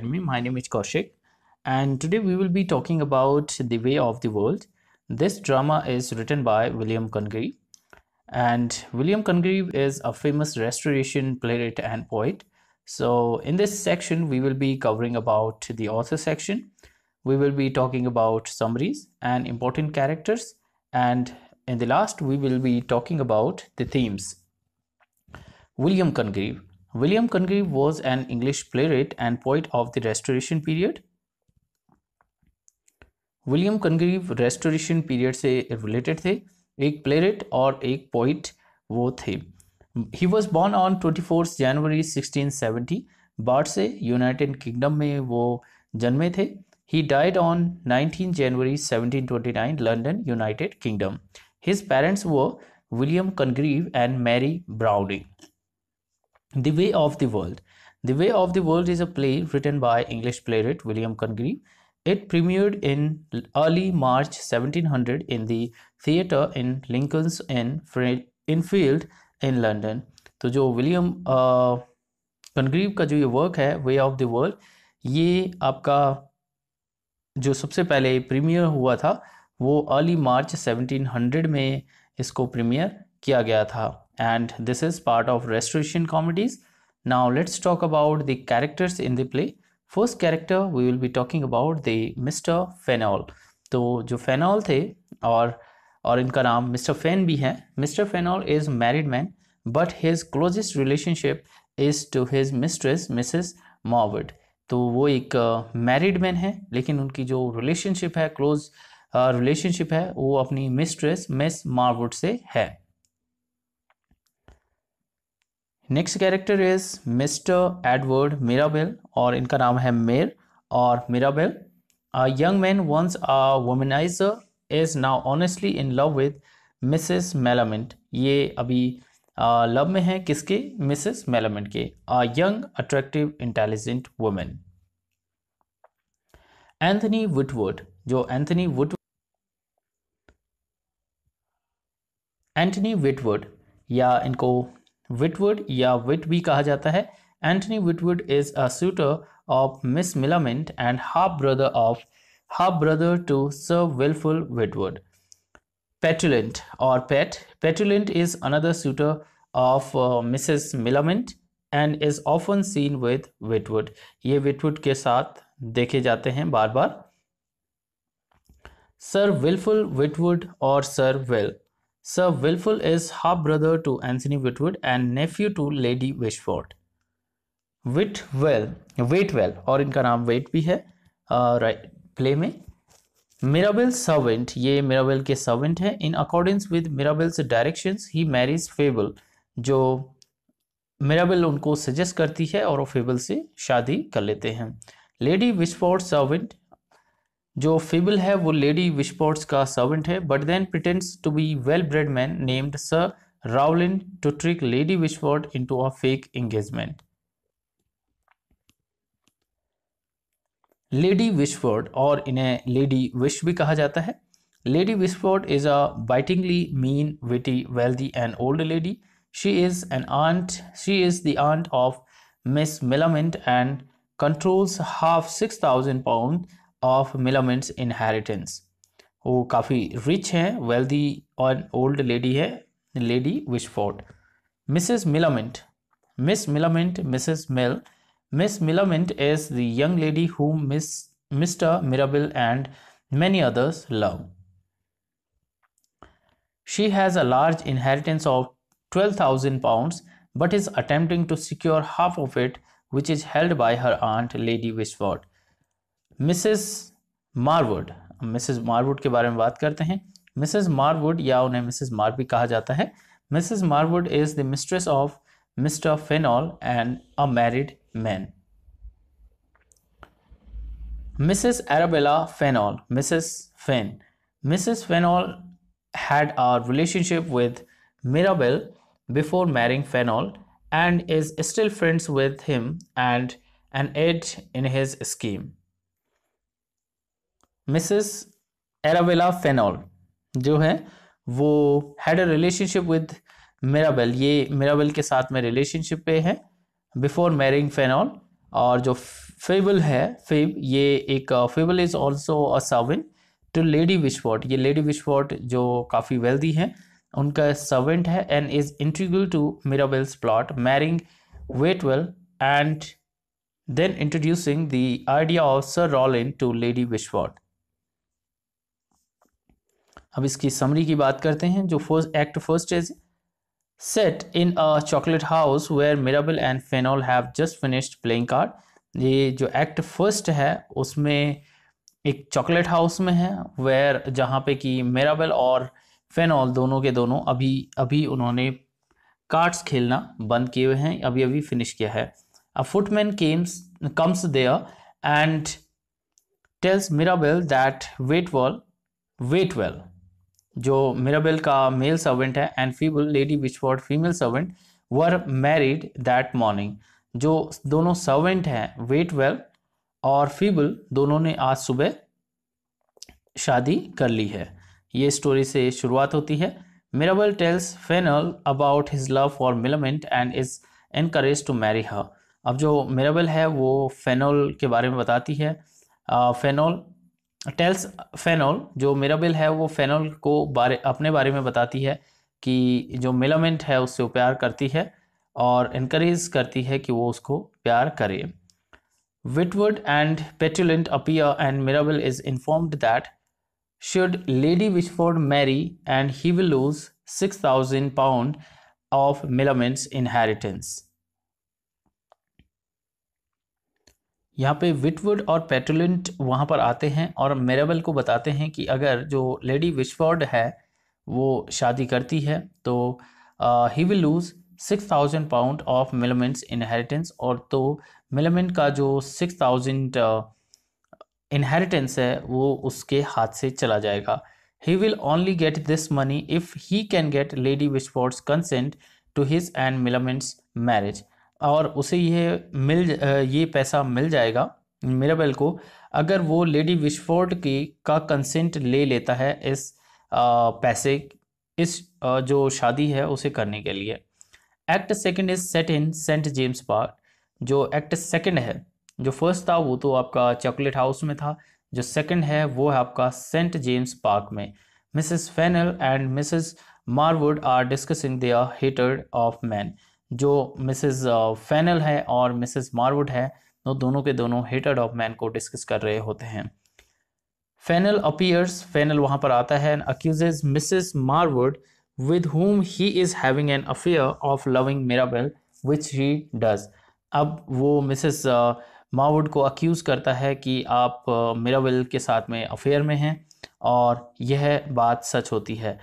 Academy. My name is Kaushik, and today we will be talking about The Way of the World. This drama is written by William Congreve, and William Congreve is a famous restoration playwright and poet. So, in this section, we will be covering about the author section. We will be talking about summaries and important characters, and in the last, we will be talking about the themes. William Congreve William Congreve was an English playwright and poet of the Restoration period. William Congreve Restoration period से related थे एक playwright or a poet वो थे. He was born on twenty fourth January 1670 बाद से United Kingdom में वो जन्मे थे. He died on 19 January 1729 London United Kingdom. His parents were William Congreve and Mary Browning. The Way of the World. The Way of the World is a play written by English playwright William Congreve. It premiered in early March 1700 in the theatre in Lincoln's Inn, Infield in London. तो जो William कनग्रीव का जो ये work है वे of the world ये आपका जो सबसे पहले प्रीमियर हुआ था वो अर्ली मार्च 1700 में इसको प्रीमियर किया गया था and this is part of restoration comedies. Now let's talk about the characters in the play. First character we will be talking about the Mister Fainall तो जो फेनॉल थे और और इनका नाम मिस्टर फैन भी है Mister Fainall is married man but his closest relationship is to his mistress Missus Marwood तो वो एक मैरिड uh, मैन है लेकिन उनकी जो रिलेशनशिप है क्लोज रिलेशनशिप uh, है वो अपनी मिस्ट्रेस मिस मारवुड से है next character is Mister Edward Mirabell और इनका नाम है मेर और a young man once a womaniser is now honestly in love with Missus Millamant ये अभी लव में है किसके मिसेस मेलामेंट के young attractive intelligent women Anthony Woodward जो एंथनी वुड एंथनी विटवर्ड या इनको विटवुड या विट भी कहा जाता है Antony Witwoud is a suitor of Miss Millamant and half brother of half brother to Sir Wilfull Witwoud Petulant और Pet Petulant is another suitor of Missus Millamant and is often seen with Witwoud ये Witwoud के साथ देखे जाते हैं बार बार sir Wilfull Witwoud और Sir Will Sir Wilful is half-brother to Anthony Whitwood and nephew to Lady Wishford. Witwell Waitwell और इनका नाम वेट भी है राइट प्ले में मिराबेल सर्वेंट ये मिराबेल के सर्वेंट हैं in accordance with Mirabell's directions he marriage Foible जो मिराबेल उनको सजेस्ट करती है और वो फेबल से शादी कर लेते हैं लेडी विस्फोर्ट सर्वेंट जो फिबल है वो लेडी विस्पॉट्स का सर्वेंट है but then pretends to be well bred man named Sir Rowland to trick Lady Wishfort into a fake engagement Lady Wishfort और इन्हें लेडी विश भी कहा जाता है Lady Wishfort is a bitingly mean witty wealthy and old lady she is an aunt she is the aunt of Miss Millamant and controls half six thousand pound of Millamant's inheritance वो काफ़ी rich हैं wealthy और old lady है Lady Wishfort Missus Millamant Miss Millamant Missus Mill Miss Millamant is the young lady who Miss Mister Mirabell and many others love. She has a large inheritance of 12,000 pounds but is attempting to secure half of it which is held by her aunt Lady Wishford. Missus Marwood Missus Marwood के बारे में बात करते हैं Mrs मारवुड या उन्हें Mrs मार भी कहा जाता है Missus Marwood is the mistress of Mister Fainall and a married man Missus Arabella Fainall Missus Fain Missus Fainall had a relationship with Mirabell before marrying Fainall and is still friends with him and an aid in his scheme Missus एरावेला Fainall जो है वो had a relationship with Mirabell ये Mirabell के साथ में relationship पे है बिफोर मैरिंग फेनॉल और जो फेबल है फेब ये एक Foible is also a servant to Lady Wishfort ये लेडी विशफॉर्ट जो काफ़ी वेल्दी हैं उनका सर्वेंट है and is integral to Mirabell's plot marrying Waitwell and introducing the idea of Sir रॉल इन टू लेडी Wishfort. अब इसकी समरी की बात करते हैं जो first act first is set in a chocolate house where Mirabell and Fainall have just finished playing card ये जो एक्ट फर्स्ट है उसमें एक चॉकलेट हाउस में है वेयर जहाँ पे कि मिराबल और फेनॉल दोनों के दोनों अभी अभी उन्होंने कार्ड्स खेलना बंद किए हुए हैं अभी अभी फिनिश किया है a footman came comes there and tells Mirabell that Wait wall Waitwell जो मिराबेल का मेल सर्वेंट है and Foible Lady Wishfort female servant were married that morning जो दोनों सर्वेंट हैं वेट वेल और फीबल दोनों ने आज सुबह शादी कर ली है ये स्टोरी से शुरुआत होती है Mirabell tells Fainall about his love for Millamant and is encourage to marry her अब जो मिराबल है वो फेनोल के बारे में बताती है फेनोल टेल्स फेनोल जो मिराबिल है वो फेनोल को बारे अपने बारे में बताती है कि जो मिलामेंट है उससे प्यार करती है और इनक्रेज करती है कि वो उसको प्यार करे Witwoud and Petulant appear and Mirabell is informed that should Lady Wishfort marry and he will lose six thousand pound of Millamant's inheritance यहाँ पे विटवुड और पेटुलेंट वहाँ पर आते हैं और मेरेबल को बताते हैं कि अगर जो लेडी विशवर्ड है वो शादी करती है तो he will lose six thousand pound of Millamant's inheritance और तो मिलमेंट का जो सिक्स थाउजेंड इनहेरिटेंस है वो उसके हाथ से चला जाएगा he will only get this money if he can get Lady Wishfort's consent to his and Millamant's marriage और उसे ये मिल ये पैसा मिल जाएगा मिराबेल को अगर वो लेडी विशफोर्ड की का कंसेंट ले लेता है इस पैसे इस जो शादी है उसे करने के लिए act second is set in Saint James Park जो एक्ट सेकंड है जो फर्स्ट था वो तो आपका चॉकलेट हाउस में था जो सेकंड है वो है आपका सेंट जेम्स पार्क में Missus Fainall and Missus Marwood are discussing their hatred of man जो मिसेस फैनल uh, है और मिसेस मारवुड है वो दोनों के दोनों हेटेड ऑफ मैन को डिस्कस कर रहे होते हैं फैनल अपीयर्स फैनल वहां पर आता है and Missus Marwood with whom he is having an affair of loving Mirabell which he does अब वो मिसेस मारवुड uh, को अक्यूज़ करता है कि आप मेराबेल uh, के साथ में अफेयर में हैं और यह बात सच होती है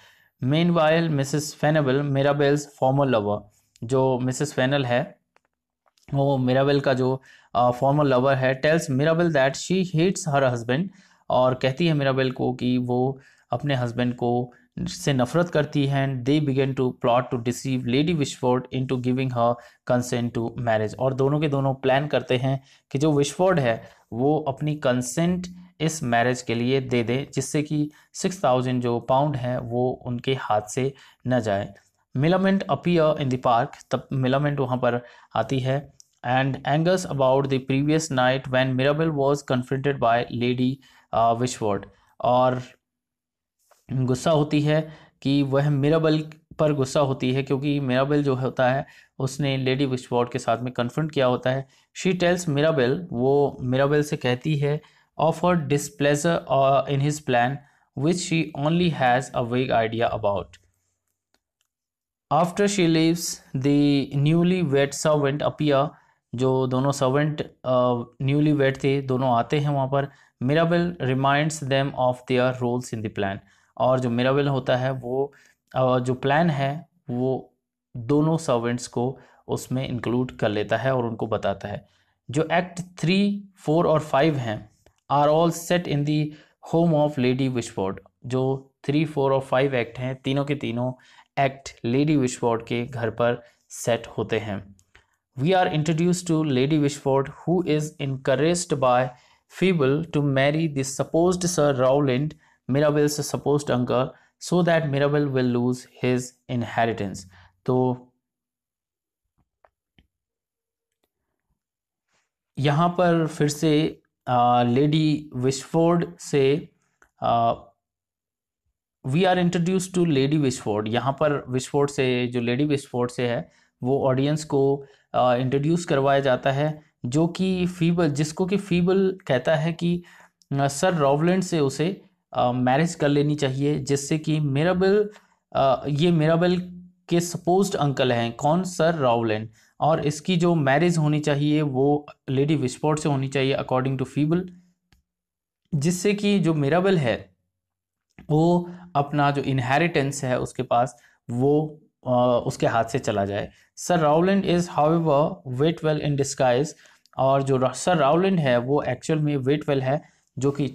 meanwhile Missus Fainall Mirabell's former lover जो मिसेस फैनल है वो मिराबेल का जो फॉर्मर लवर है tells Mirabell that she hates her husband और कहती है मिराबेल को कि वो अपने हस्बैंड को से नफरत करती है and they begin to plot to deceive Lady Wishfort into giving her consent to marriage और दोनों के दोनों प्लान करते हैं कि जो विशफोर्ड है वो अपनी कंसेंट इस मैरिज के लिए दे दे जिससे कि सिक्स थाउजेंड जो पाउंड है वो उनके हाथ से न जाए Millamant appear in the park तब मिलामेंट वहाँ पर आती है and angers about the previous night when Mirabell was confronted by Lady Wishfort और गुस्सा होती है कि वह मिराबल पर गुस्सा होती है क्योंकि मिराबेल जो होता है उसने लेडी विशवर्ड के साथ में कन्फ्रंट किया होता है शी टेल्स मिराबेल वो मिराबेल से कहती है of her displeasure in his plan which she only has a vague idea about after she leaves the newly wed servant appear जो दोनों सर्वेंट न्यूली वेट थे दोनों आते हैं वहाँ पर Mirabell reminds them of their roles in the plan और जो मिराबेल होता है वो uh, जो प्लान है वो दोनों सर्वेंट्स को उसमें इंक्लूड कर लेता है और उनको बताता है जो एक्ट थ्री फोर और फाइव हैं are all set in the home of Lady Wishfort जो थ्री फोर और फाइव एक्ट हैं तीनों के तीनों एक्ट लेडी विशवॉर्ड के घर पर सेट होते हैं we are introduce to Lady Wishfort who is encourage by Foible to marry this suppose Sir Rowland Mirabell's suppose uncle so that Mirabell will lose his inheritance तो यहाँ पर फिर से लेडी विशफोर्ड से ah, we are introduce to Lady Wishfort यहाँ पर विस्फोट से जो लेडी विस्फोट से है वो ऑडियंस को इंट्रोड्यूस करवाया जाता है जो कि फीबल जिसको कि फीबल कहता है कि सर रॉवलैंड से उसे मैरिज कर लेनी चाहिए जिससे कि uh, ये मेराबल के सपोज्ड अंकल हैं कौन सर रॉवलैंड और इसकी जो मैरिज होनी चाहिए वो लेडी विस्फोर्ड से होनी चाहिए अकॉर्डिंग टू फीबल जिससे कि जो मेराबल है वो अपना जो इनहेरिटेंस है उसके पास वो आ, उसके हाथ से चला जाए Sir Rowland is however Waitwell in disguise और जो सर राउलेंड है वो एक्चुअल में वेट वेल है जो कि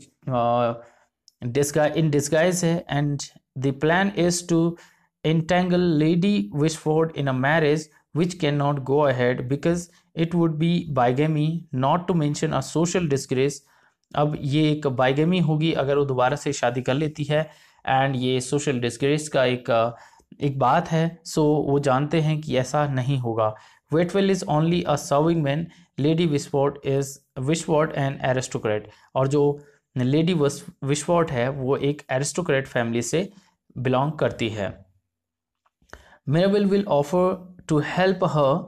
इन डिस्काइज है and the plan is to entangle Lady Wishfort in a marriage which can not go ahead because it would be bigamy not to mention a social disgrace अब ये एक bigamy होगी अगर वो दोबारा से शादी कर लेती है एंड ये सोशल डिस्ग्रेस का एक एक बात है सो वो जानते हैं कि ऐसा नहीं होगा Waitwell is only a serving man Lady Wishfort is Wishfort and aristocrat और जो लेडी विस्फोट है वो एक एरिस्टोक्रेट फैमिली से बिलोंग करती है Mirabel will offer to help her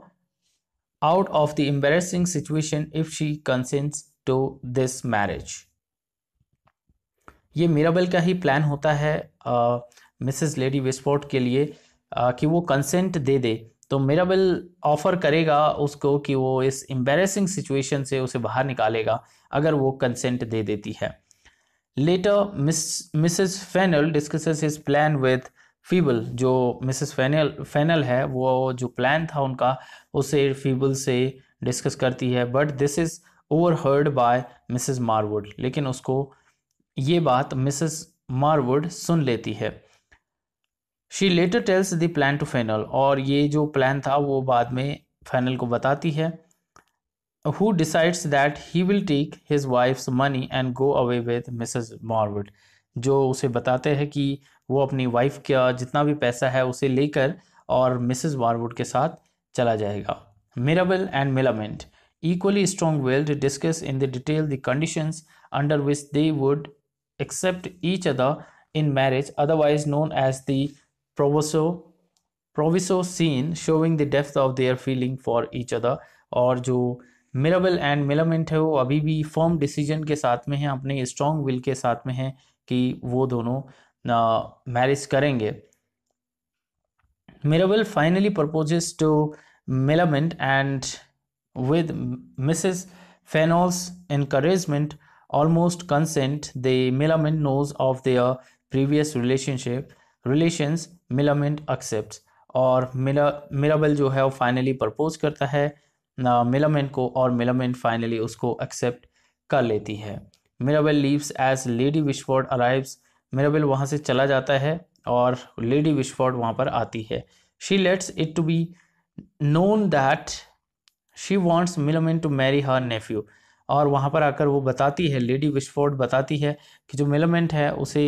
out of the embarrassing situation if she consents to this marriage ये मीराबेल का ही प्लान होता है मिसेस लेडी विस्फोट के लिए आ, कि वो कंसेंट दे दे तो मीराबेल ऑफर करेगा उसको कि वो इस एम्बेरसिंग सिचुएशन से उसे बाहर निकालेगा अगर वो कंसेंट दे देती है later Mrs Fainall discusses his plan with Foible जो मिसेस फैनल फेनल है वो जो प्लान था उनका उसे फीबल से डिस्कस करती है but this is overheard by Mrs Marwood लेकिन उसको ये बात मिसेस मारवुड सुन लेती है she later tells the plan to Fainall और ये जो प्लान था वो बाद में फाइनल को बताती है who decides that he will take his wife's money and go away with Mrs Marwood जो उसे बताते हैं कि वो अपनी वाइफ का जितना भी पैसा है उसे लेकर और मिसेस मारवुड के साथ चला जाएगा Mirabell and Millamant Equally strong will to discuss in the detail the conditions under which they would accept each other in marriage, otherwise known as the proviso proviso scene, showing the depth of their feeling for each other. or jo Mirabell and Millamant है वो अभी भी form decision के साथ में है अपने strong will के साथ में है कि वो दोनों मैरिज करेंगे Mirabell finally proposes to Millamant and With Mrs. Fennell's encouragement, almost consent, the Millamant knows of their previous relationship. Relations Millamant accepts और मिला मिराबल जो है वो फाइनली प्रपोज करता है मिलामेंट को और मिलामेंट फाइनली उसको एक्सेप्ट कर लेती है Mirabell leaves as Lady Wishfort arrives Mirabell वहाँ से चला जाता है और लेडी विशफोर्ड वहाँ पर आती है she lets it to be known that she wants Millamant to marry her nephew और वहाँ पर आकर वो बताती है लेडी विशफोर्ड बताती है कि जो मिलोमेंट है उसे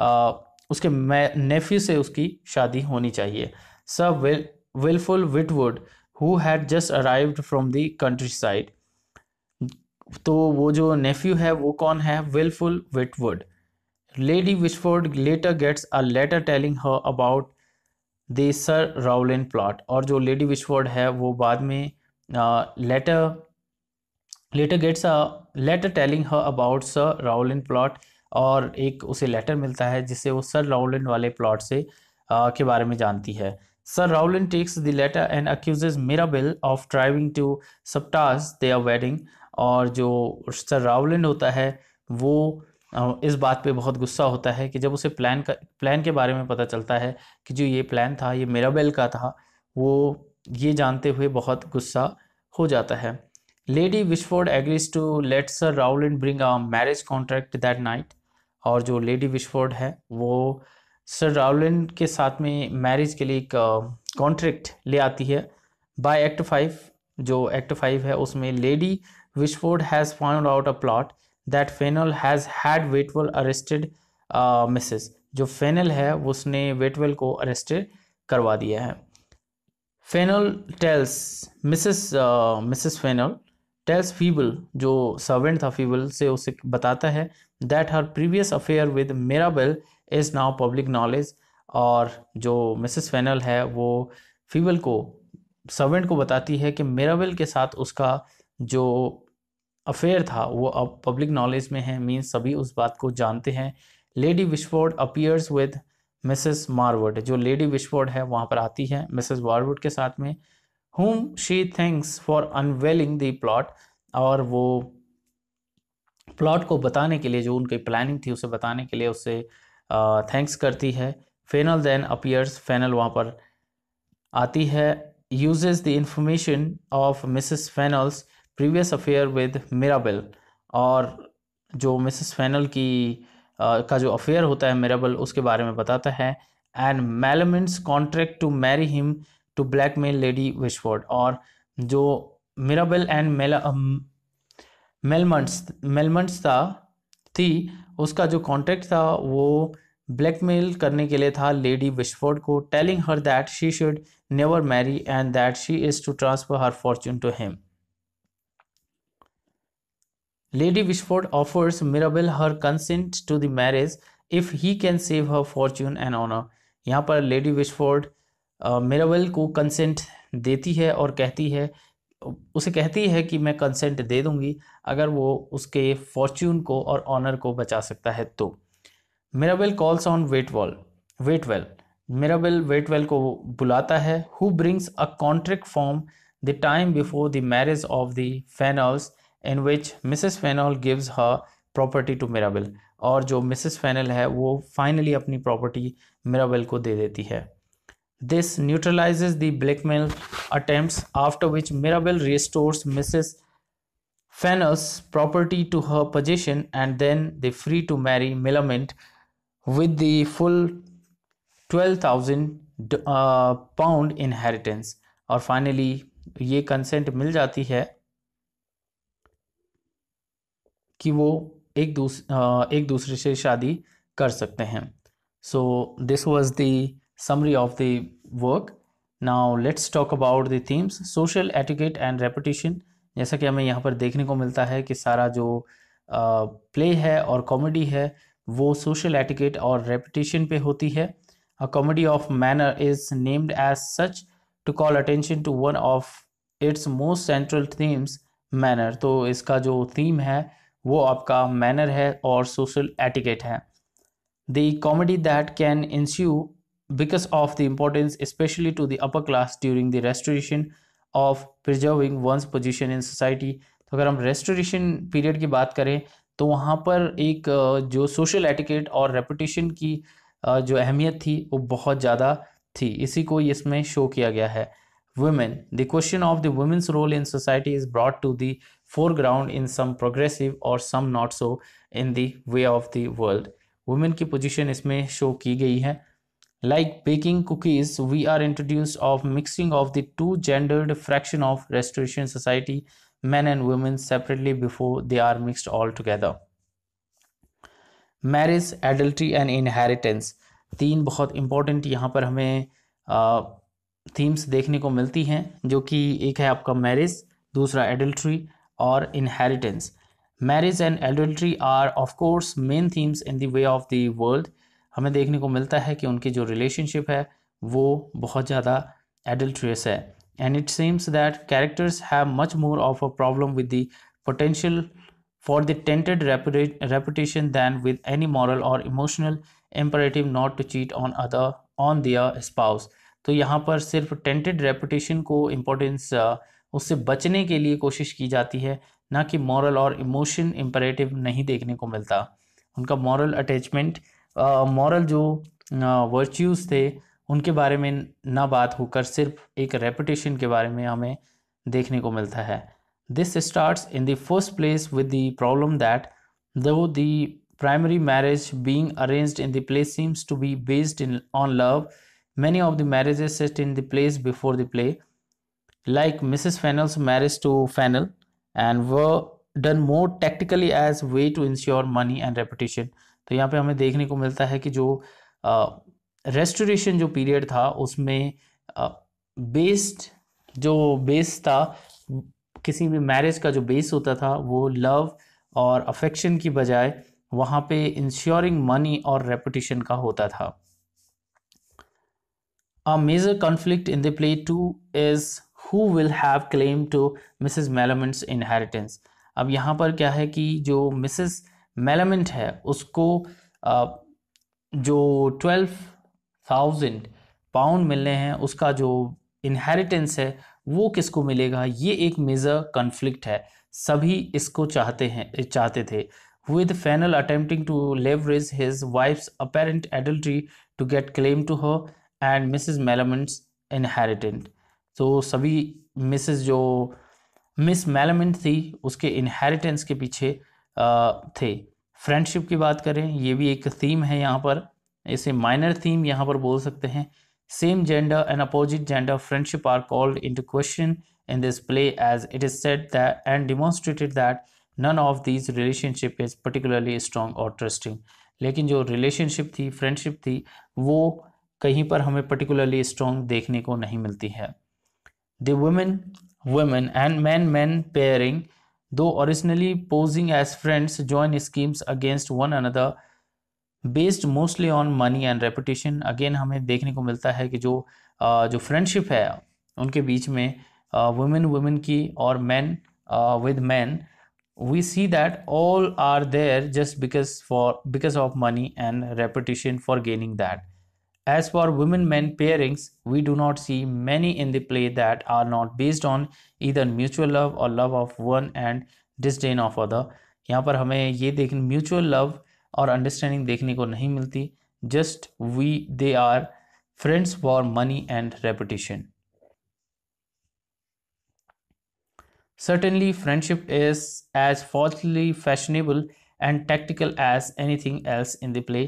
आ, उसके नेफ्यू से उसकी शादी होनी चाहिए Sir Wil Wilfull Witwoud who had just arrived from the countryside तो वो जो नेफ्यू है वो कौन है Wilfull Witwoud Lady Wishfort later gets a letter telling her about the Sir Rowland plot और जो लेडी विशफोर्ड है वो बाद में later uh, letter later gets a letter telling her about sir Rowland plot और एक उसे लेटर मिलता है जिसे वो सर राउलिन वाले प्लॉट से आ, uh, के बारे में जानती है Sir Rowland takes the letter and मेरा मिराबिल ऑफ ड्राइविंग टू सप्टास आर वेडिंग और जो सर राउलिन होता है वो uh, इस बात पे बहुत गुस्सा होता है कि जब उसे प्लान का प्लान के बारे में पता चलता है कि जो ये प्लान था ये मिराबेल का था वो ये जानते हुए बहुत गुस्सा हो जाता है Lady Wishfort agrees to let Sir Rowland bring a marriage contract that night और जो लेडी विशफोर्ड है वो सर राउलिन के साथ में मैरिज के लिए एक कॉन्ट्रैक्ट ले आती है बाय एक्ट फाइव जो एक्ट फाइव है उसमें Lady Wishfort has found out a plot that Fainall has had Waitwell arrested Mrs जो फेनल है उसने वेटवेल को अरेस्टेड करवा दिया है Fainall tells Mrs Mrs Fainall tells Foible जो सर्वेंट था फीबल से उसे बताता है that her previous affair with Mirabell is now public knowledge और जो मिसेस फेनल है वो फीबल को सर्वेंट को बताती है कि मेराबेल के साथ उसका जो अफेयर था वो अब पब्लिक नॉलेज में है मीन्स सभी उस बात को जानते हैं Lady Wishfort appears with Mrs Marwood जो लेडी विशवर्ड है वहाँ पर आती है मिसेस वारवुड के साथ में home she thanks for unveiling the plot और वो प्लॉट को बताने के लिए जो उनकी प्लानिंग थी उसे बताने के लिए उससे थैंक्स करती है फेनल देन अपियर्स फेनल वहाँ पर आती है uses the information of Mrs Fainall's previous affair with Mirabell और जो मिसेस फेनल की का जो अफेयर होता है मेराबल उसके बारे में बताता है and Millamant's contract to marry him to blackmail Lady Wishfort और जो मिराबल एंड मेला मेलमंड्स था थी उसका जो कॉन्ट्रैक्ट था वो ब्लैकमेल करने के लिए था लेडी विशफोर्ड को telling her that she should never marry and that she is to transfer her fortune to him Lady Wishford offers Mirabel her consent to the marriage if he can save her fortune and honour यहाँ पर lady विशफोर्ड मिराबल को consent देती है और कहती है उसे कहती है कि मैं कंसेंट दे दूंगी अगर वो उसके फॉर्च्यून को और ऑनर को बचा सकता है तो मिराबल कॉल्स ऑन वेटवॉल वेटवेल मिराबल वेटवेल को बुलाता है who brings a contract form the time before the marriage of the Fainalls in which Mrs Fainall gives her property to Mirabell और जो मिसेस फेनल है वो फाइनली अपनी प्रॉपर्टी मिराबल को दे देती है this neutralize the blackmail attempts after which Mirabell restores Mrs Fainall's property to her position and then they free to marry Millamant with the full twelve thousand pound inheritance और finally ये consent मिल जाती है कि वो एक दूस एक दूसरे से शादी कर सकते हैं so this was the summary of the work now let's talk about the themes social etiquette and reputation जैसा कि हमें यहाँ पर देखने को मिलता है कि सारा जो प्ले uh, है और कॉमेडी है वो सोशल एटिकेट और रेपुटेशन पे होती है a comedy of manner is named as such to call attention to one of its most central themes manner तो इसका जो थीम है वो आपका मैनर है और सोशल एटिकेट है the comedy that can ensue because of the importance specially to the upper class during the restoration of preserving one's position in society तो अगर हम रेस्टोरेशन पीरियड की बात करें तो वहाँ पर एक जो सोशल एटिकेट और रेपुटेशन की जो अहमियत थी वो बहुत ज़्यादा थी इसी को इसमें शो किया गया है women the question of the women's role in society is brought to the foreground in some progressive or some not so in the way of the world women की पोजीशन इसमें शो की गई है like baking cookies we are introduce of mixing of the two gendered fraction of restoration society men and women separately before they are mixed all together. Marriage adultery and inheritance तीन बहुत important यहाँ पर हमें themes देखने को मिलती हैं जो कि एक है आपका मैरिज दूसरा एडल्ट्री और inheritance marriage and adultery are of course main themes in the way of the world हमें देखने को मिलता है कि उनकी जो रिलेशनशिप है वो बहुत ज़्यादा एडल्ट्रियस है and it seems that characters have much more of a problem with the potential for the tainted reputation than with any moral or emotional imperative not to cheat on other on their spouse तो यहाँ पर सिर्फ tainted reputation को importance उससे बचने के लिए कोशिश की जाती है ना कि मॉरल और इमोशन इम्परेटिव नहीं देखने को मिलता उनका मॉरल अटैचमेंट मॉरल जो वर्च्यूज़ थे उनके बारे में ना बात होकर सिर्फ एक रेपुटेशन के बारे में हमें देखने को मिलता है this starts in the first place with the problem that though the primary marriage being arrange in the place seems to be based in on love many of the marriages set in the place before the play like Mrs. Fennell's marriage to Fennell and were done more tactically as way to ensure money and reputation तो यहाँ पे हमें देखने को मिलता है कि जो रेस्टोरेशन जो पीरियड था उसमें बेस्ड जो बेस था किसी भी मैरिज का जो बेस होता था वो लव और अफेक्शन की बजाय वहाँ पे इंश्योरिंग मनी और रेपुटेशन का होता था A major conflict in the play too is who will have claim to Mrs Millamant's inheritance अब यहाँ पर क्या है कि जो मिसिज मेलमेंट है उसको जो ट्वेल्व थाउजेंड पाउंड मिलने हैं उसका जो इनहेरिटेंस है वो किसको मिलेगा ये एक मेजर कन्फ्लिक्ट है सभी इसको चाहते हैं चाहते थे with Fainall attempting to leverage his wife's apparent adultery to get claim to her and Mrs Millamant's inheritance तो सभी मिसेस जो मिस मैलमेंट थी उसके इनहेरिटेंस के पीछे थे फ्रेंडशिप की बात करें ये भी एक थीम है यहाँ पर इसे माइनर थीम यहाँ पर बोल सकते हैं same gender and opposite gender friendship are called into question in this play as it is set that and demonstrated that none of this relationship is particularly strong or trusting लेकिन जो relationship थी friendship थी वो कहीं पर हमें particularly strong देखने को नहीं मिलती है The women women and men men pairing, though originally posing as friends, join schemes against one another based mostly on money and reputation again हमें देखने को मिलता है कि जो जो फ्रेंडशिप है उनके बीच में वुमेन वुमेन की और man with man we see that all are there just because for because of money and reputation for gaining that as for women men pairings, we do not see many in the play that are not based on either mutual love or love of one and disdain of other. यहाँ पर हमें ये देखने mutual love और understanding देखने को नहीं मिलती Just we they are friends for money and reputation Certainly, friendship is as falsely fashionable and tactical as anything else in the play.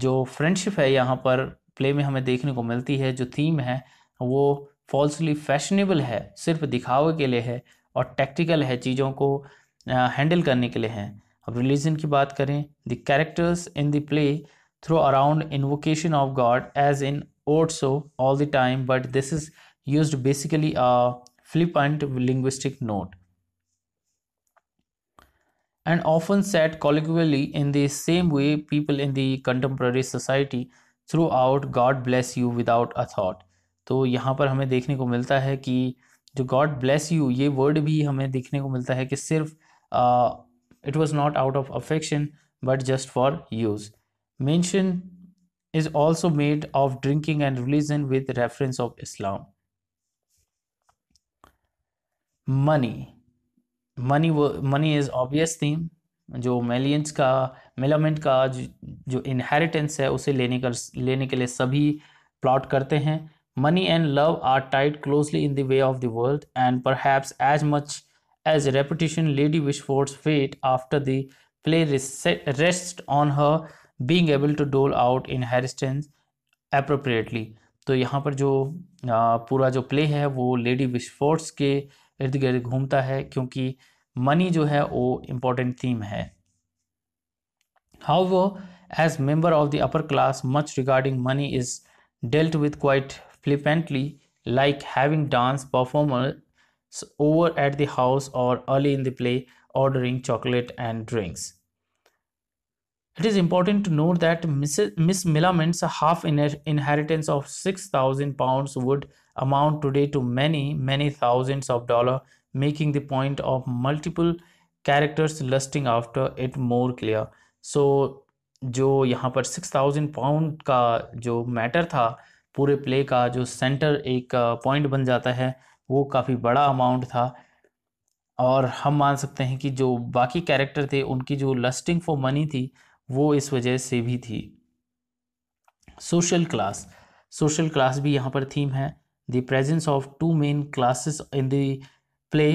जो friendship है यहाँ पर प्ले में हमें देखने को मिलती है जो थीम है वो फॉल्सली फैशनेबल है सिर्फ दिखावे के लिए है और टैक्टिकल है चीज़ों को हैंडल करने के लिए है अब रिलीजन की बात करें the characters in the play throw around invocation of God as in oaths all the time but this is use basically flippant linguistic note and often set callously in the same way people in the contemporary society throughout God bless you without a thought तो यहाँ पर हमें देखने को मिलता है कि जो गॉड ब्लेस यू ये वर्ड भी हमें देखने को मिलता है कि सिर्फ it was not out of affection but just for use mention is also made of drinking and religion with reference of Islam money money money is obvious theme जो मेलियंस का मेलामेंट का जो इनहेरिटेंस है उसे लेने कर लेने के लिए सभी प्लॉट करते हैं money and love are tied closely in the way of the world and perhaps as much as reputation Lady Wishfort fate after the play rest on her being able to dole out inheritance appropriately तो यहाँ पर जो पूरा जो play है वो lady wish force के इर्द गिर्द घूमता है क्योंकि मनी जो है वो इम्पोर्टेंट थीम है However, as member of the upper class, much regarding money is dealt with quite flippantly, like having dance performers over at the house or early in the play ordering chocolate and drinks. It is important to note that Miss Millament's half inheritance of 6,000 pounds would amount today to many, many thousands of dollars, making the point of multiple characters lusting after it more clear. So जो यहाँ पर six thousand pound का जो matter था पूरे play का जो centre एक पॉइंट बन जाता है वो काफ़ी बड़ा अमाउंट था और हम मान सकते हैं कि जो बाकी कैरेक्टर थे उनकी जो लस्टिंग फॉर मनी थी वो इस वजह से भी थी सोशल क्लास सोशल क्लास भी यहाँ पर थीम है the presence of two main classes in the play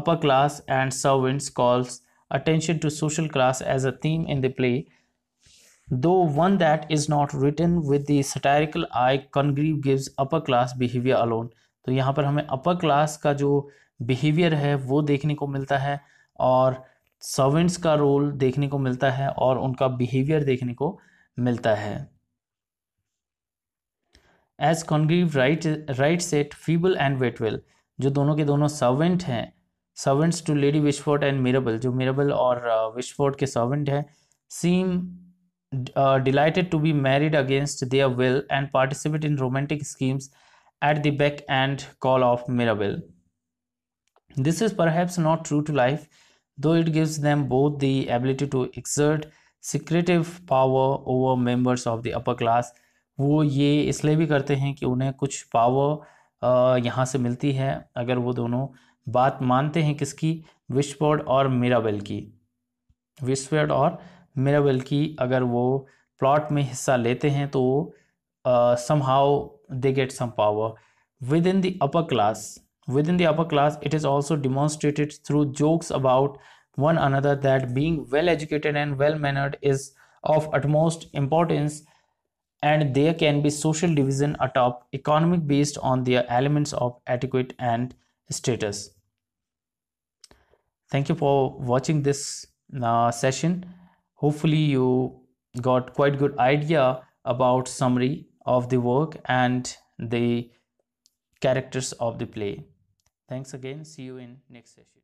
upper class and servants calls attention to social class as a theme in the play, though one that is not written with the satirical eye Congreve gives upper class behavior alone तो यहाँ पर हमें upper class का जो behaviour है वो देखने को मिलता है और सर्वेंट्स का रोल देखने को मिलता है और उनका बिहेवियर देखने को मिलता है as Congreve write write set Foible and Waitwell जो दोनों के दोनों सर्वेंट हैं servants to Lady Wishfort and Mirabell जो मीराबल और विश्वर्ट uh, के सर्वेंट हैं seem delighted to be married against their will and participate in romantic schemes at the back and call of Mirabell this is perhaps not true to life though it gives them both the ability to exert secretive power over members of the upper class वो ये इसलिए भी करते हैं कि उन्हें कुछ power uh, यहाँ से मिलती है अगर वो दोनों बात मानते हैं किसकी विश्वर्ड और मिराबेल की विश्वर्ड और मिराबेल की अगर वो प्लॉट में हिस्सा लेते हैं तो somehow they get some power within the upper class within the upper class it is also demonstrated through jokes about one another that being well educated and well mannered is of utmost importance and there can be social division atop economic based on their elements of etiquette and status Thank you for watching this uh, session. Hopefully you got quite good idea about summary of the work and the characters of the play. Thanks again. See you in next session.